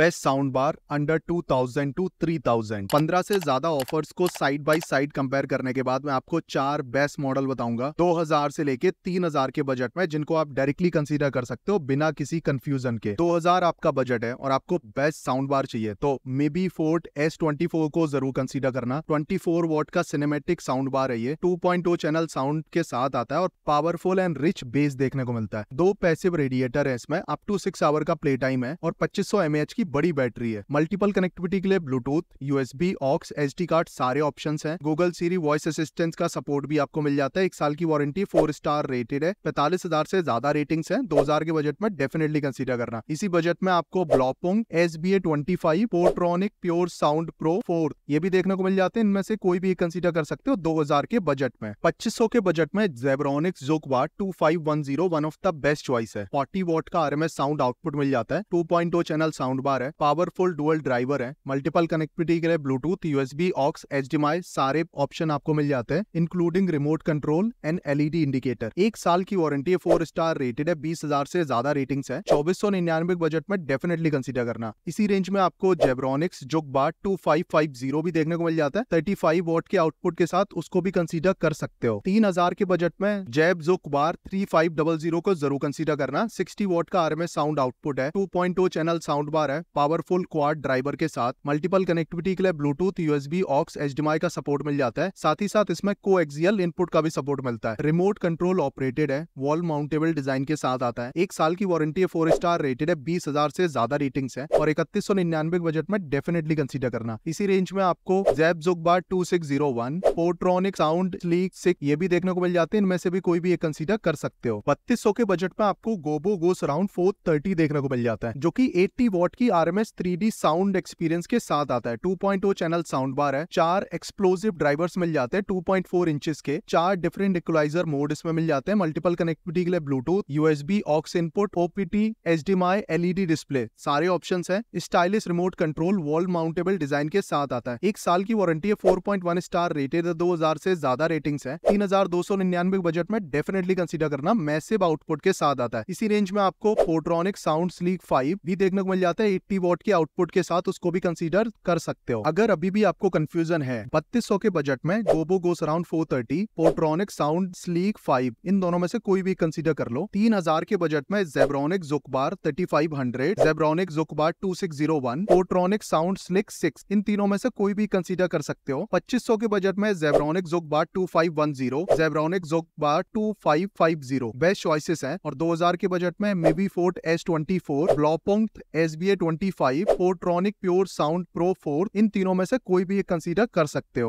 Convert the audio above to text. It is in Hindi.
best sound bar under 2000 to 3000 15 से ज्यादा ऑफर्स को साइड बाय साइड कंपेयर करने के बाद मैं आपको चार बेस्ट मॉडल बताऊंगा 2000 से लेके 3000 के बजट में जिनको आप डायरेक्टली कंसीडर कर सकते हो बिना किसी कंफ्यूजन के 2000 आपका बजट है और आपको बेस्ट साउंड बार चाहिए तो मे बी फोर्ट एस को जरूर कंसिडर करना फोर वोट का सिनेमेटिक साउंड बार है ये टू चैनल साउंड के साथ आता है और पावरफुल एंड रिच बेस देखने को मिलता है दो पैसिव रेडिएटर है इसमें अप टू सिक्स आवर का प्ले टाइम है और पच्चीस सौ की बड़ी बैटरी है मल्टीपल कनेक्टिविटी के लिए Bluetooth USB aux H card सारे ऑप्शन है गूगल सीरी वॉइस असिस्टेंस का सपोर्ट भी आपको मिल जाता है एक साल की वारंटी फोर स्टार रेटेड है पैंतालीस हजार से ज्यादा रेटिंग है दो हजार के बजट में डेफिनेटली कंसिडर करना इसी बजट में आपको Blaupunkt S B A twenty five Portronics pure sound pro four ये भी देखने को मिल जाते हैं इनमें से कोई भी कंसिडर कर सकते हो दो हजार के बजट में पच्चीस सौ के बजट में जेब्रोनिक्स जोकवा five one of the best choice है फोर्टी वॉट का एस साउंड आउटपुट मिल जाता है two point two channel sound bar कार है पावरफुल डुअल ड्राइवर है मल्टीपल कनेक्टिविटी के लिए ब्लूटूथ यूएसबी ऑक्स एच सारे ऑप्शन आपको मिल जाते हैं including remote control and LED indicator एक साल की वारंटी फोर स्टार रेटेड है बीस हजार से ज्यादा रेटिंग है चौबीस सौ निन्यानवे बजट में डेफिनेटली कंसिडर करना इसी रेंज में आपको Zebronics bar two five five zero भी देखने को मिल जाता है थर्टी फाइव वोट के आउटपुट के साथ उसको भी कंसिडर कर सकते हो तीन हजार के बजट में जेब जो बार थ्री को जरूर कंसिडर करना सिक्सटी वोट का आर साउंड आउटपुट है two point two channel sound bar है है पावरफुल क्वाड ड्राइवर के साथ मल्टीपल कनेक्टिविटी के लिए ब्लूटूथ यूएसबी ऑक्स एच का सपोर्ट मिल जाता है साथ ही साथ इसमें को एक्सियल इनपुट का भी सपोर्ट मिलता है रिमोट कंट्रोल ऑपरेटेड है वॉल माउंटेबल डिजाइन के साथ आता है एक साल की वारंटी है फोर स्टार रेटेड है बीस हजार से ज्यादा रेटिंग्स है और इकतीस सौ निन्यानवे बजट में डेफिनेटली कंसिडर करना इसी रेंज में आपको Zeb juke bar two six zero one Portronics sound slick six ये भी देखने को मिल जाते हैं इनमें से भी कोई भी एक कंसीडर कर सकते हो बत्तीस के बजट में आपको गोबो गोस राउंड फोर थर्टी देखने को मिल जाता है जो की एट्टी वॉट की R M S sound experience के साथ आता है 2.0 चैनल साउंड बार है चार एक्सप्लोसिव ड्राइवर्स मिल जाते हैं 2.4 इंचेस के चार डिफरेंट इक्वलाइजर मोड इसमें मिल जाते हैं मल्टीपल कनेक्टिविटी के लिए Bluetooth USB aux input OPT HDMI LED display सारे ऑप्शन है stylish remote control wall mountable design के साथ आता है एक साल की वारंटी है फोर स्टार रेटेड दो हजार से ज्यादा रेटिंग है तीन हजार दो सौ निन्यानवे बजट में डेफिनेटली कंसिडर करना मैसिव आउटपुट के साथ आता है इसी रेंज में आपको फोट्रॉनिक साउंड स्लीक फाइव भी देखने को मिल जाता है पी वोट के आउटपुट के साथ उसको भी कंसीडर कर सकते हो अगर अभी भी आपको कंफ्यूजन है बत्तीस के बजट में गोबो GoSurround four thirty Portronics sound slick five इन दोनों में से कोई भी कंसिडर कर लो तीन के बजट में Zebronics juke bar thirty five hundred Zebronics juke bar two six zero one Portronics sound slick six इन तीनों में से कोई भी कंसिडर कर सकते हो पच्चीस के बजट में Zebronics juke bar two five one zero Zebronics juke bar two five five zero best choices है और दो के बजट में Mivi Fort S twenty four Blaupunkt S B A twenty twenty five Portronics pure sound pro four इन तीनों में से कोई भी कंसीडर कर सकते हो